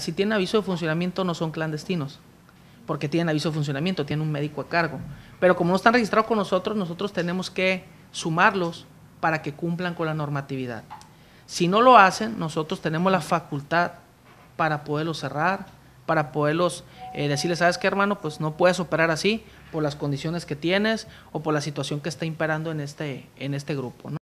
si tienen aviso de funcionamiento, no son clandestinos, porque tienen aviso de funcionamiento, tienen un médico a cargo. Pero como no están registrados con nosotros, nosotros tenemos que sumarlos para que cumplan con la normatividad. Si no lo hacen, nosotros tenemos la facultad para poderlos cerrar, para poderlos eh, decirles, ¿sabes qué, hermano? Pues no puedes operar así por las condiciones que tienes o por la situación que está imperando en este, en este grupo.